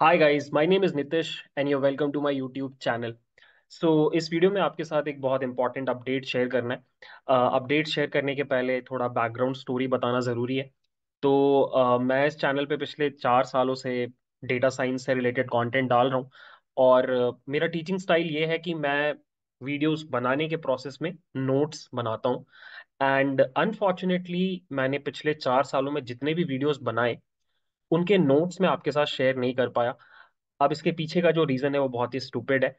hi guys my name is Nitish and you welcome to my YouTube channel so इस video में आपके साथ एक बहुत इंपॉर्टेंट अपडेट शेयर करना है अपडेट uh, शेयर करने के पहले थोड़ा बैकग्राउंड स्टोरी बताना ज़रूरी है तो uh, मैं इस चैनल पे पिछले चार सालों से डेटा साइंस से रिलेटेड कॉन्टेंट डाल रहा हूँ और uh, मेरा टीचिंग स्टाइल ये है कि मैं वीडियोज़ बनाने के प्रोसेस में नोट्स बनाता हूँ एंड अनफॉर्चुनेटली मैंने पिछले चार सालों में जितने भी वीडियोज़ बनाए उनके नोट्स में आपके साथ शेयर नहीं कर पाया अब इसके पीछे का जो रीज़न है वो बहुत ही स्टूपेड है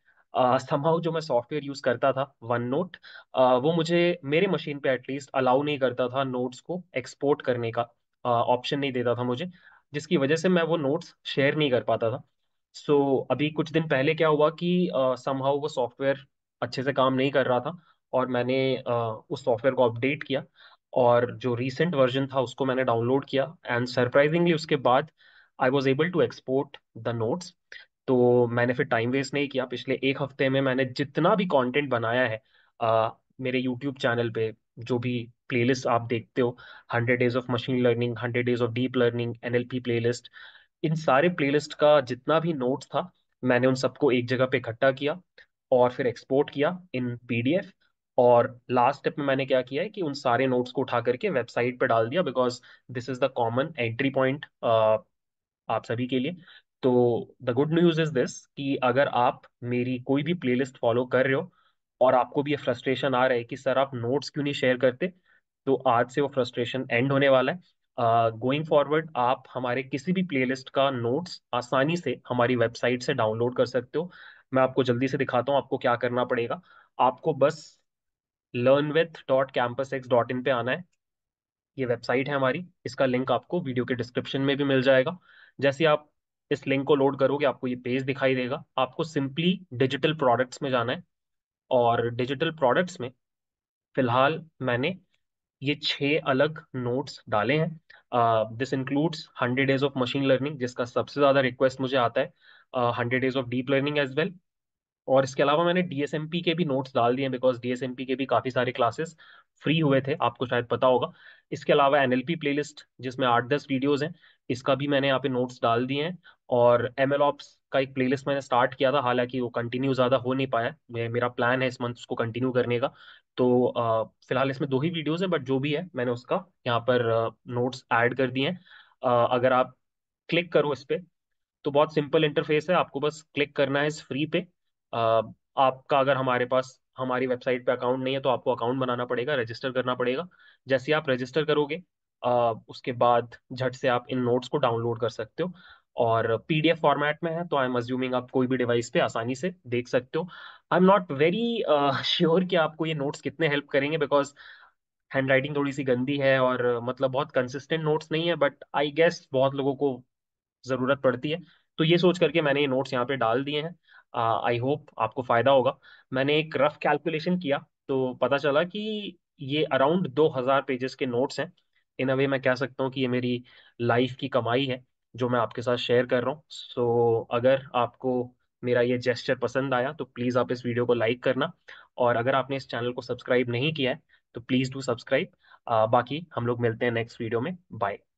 समहाउ uh, जो मैं सॉफ्टवेयर यूज़ करता था वन नोट uh, वो मुझे मेरे मशीन पे एटलीस्ट अलाउ नहीं करता था नोट्स को एक्सपोर्ट करने का ऑप्शन uh, नहीं देता था मुझे जिसकी वजह से मैं वो नोट्स शेयर नहीं कर पाता था सो so, अभी कुछ दिन पहले क्या हुआ कि समहाउ uh, वो सॉफ्टवेयर अच्छे से काम नहीं कर रहा था और मैंने uh, उस सॉफ्टवेयर को अपडेट किया और जो रिसेंट वर्जन था उसको मैंने डाउनलोड किया एंड सरप्राइजिंगली उसके बाद I was able to export the notes तो मैंने फिर टाइम वेस्ट नहीं किया पिछले एक हफ्ते में मैंने जितना भी कॉन्टेंट बनाया है आ, मेरे यूट्यूब चैनल पे जो भी प्लेलिस्ट आप देखते हो hundred days of machine learning hundred days of deep learning N L P playlist इन सारे प्ले लिस्ट का जितना भी नोट्स था मैंने उन सबको एक जगह पे इकट्ठा किया और फिर एक्सपोर्ट किया इन पी डी एफ और लास्ट स्टेप में मैंने क्या किया है कि उन सारे नोट्स को उठा करके वेबसाइट पे डाल दिया because this is the common entry point आप सभी के लिए तो the good news is this कि अगर आप मेरी कोई भी प्लेलिस्ट फॉलो कर रहे हो और आपको भी ये फ्रस्ट्रेशन आ रहा है कि सर आप नोट्स क्यों नहीं शेयर करते तो आज से वो फ्रस्ट्रेशन एंड होने वाला है गोइंग uh, फॉरवर्ड आप हमारे किसी भी प्लेलिस्ट का नोट्स आसानी से हमारी वेबसाइट से डाउनलोड कर सकते हो मैं आपको जल्दी से दिखाता हूँ आपको क्या करना पड़ेगा आपको बस learn with dot dot campus x in पे आना है ये वेबसाइट है हमारी इसका लिंक आपको वीडियो के डिस्क्रिप्शन में भी मिल जाएगा जैसे आप इस लिंक को लोड करोगे आपको ये पेज दिखाई देगा आपको सिंपली डिजिटल प्रोडक्ट्स में जाना है और डिजिटल प्रोडक्ट्स में फिलहाल मैंने ये छः अलग नोट्स डाले हैं this includes hundred days of machine learning जिसका सबसे ज़्यादा रिक्वेस्ट मुझे आता है hundred days of deep learning as well और इसके अलावा मैंने डीएसएमपी के भी नोट्स डाल दिए बिकॉज डीएसएमपी के भी काफ़ी सारे क्लासेस फ्री हुए थे आपको शायद पता होगा इसके अलावा एनएलपी प्लेलिस्ट जिसमें आठ दस वीडियोज़ हैं इसका भी मैंने यहाँ पे नोट्स डाल दिए हैं और एम एल ऑप्स का एक प्लेलिस्ट मैंने स्टार्ट किया था हालांकि वो कंटिन्यू ज़्यादा हो नहीं पाया मेरा प्लान है इस मंथ उसको कंटिन्यू करने का तो फिलहाल इसमें दो ही वीडियोज़ हैं बट जो भी है मैंने उसका यहाँ पर नोट्स ऐड कर दिए हैं अगर आप क्लिक करो इस पर तो बहुत सिंपल इंटरफेस है आपको बस क्लिक करना है इस फ्री पे आपका अगर हमारे पास हमारी वेबसाइट पे अकाउंट नहीं है तो आपको अकाउंट बनाना पड़ेगा रजिस्टर करना पड़ेगा जैसे आप रजिस्टर करोगे आ, उसके बाद झट से आप इन नोट्स को डाउनलोड कर सकते हो और पीडीएफ फॉर्मेट में है तो आई एम अज्यूमिंग आप कोई भी डिवाइस पे आसानी से देख सकते हो I am not very sure कि आपको ये नोट्स कितने हेल्प करेंगे बिकॉज हैंड राइटिंग थोड़ी सी गंदी है और मतलब बहुत कंसिस्टेंट नोट्स नहीं है बट आई गेस बहुत लोगों को ज़रूरत पड़ती है तो ये सोच करके मैंने ये नोट्स यहाँ पे डाल दिए हैं आई होप आपको फायदा होगा मैंने एक रफ कैलकुलेशन किया तो पता चला कि ये अराउंड दो हजार पेजेस के नोट्स हैं इन अ वे मैं कह सकता हूँ कि ये मेरी लाइफ की कमाई है जो मैं आपके साथ शेयर कर रहा हूँ सो so, अगर आपको मेरा ये जेस्चर पसंद आया तो प्लीज़ आप इस वीडियो को लाइक करना और अगर आपने इस चैनल को सब्सक्राइब नहीं किया है तो प्लीज़ डू सब्सक्राइब बाकी हम लोग मिलते हैं नेक्स्ट वीडियो में बाय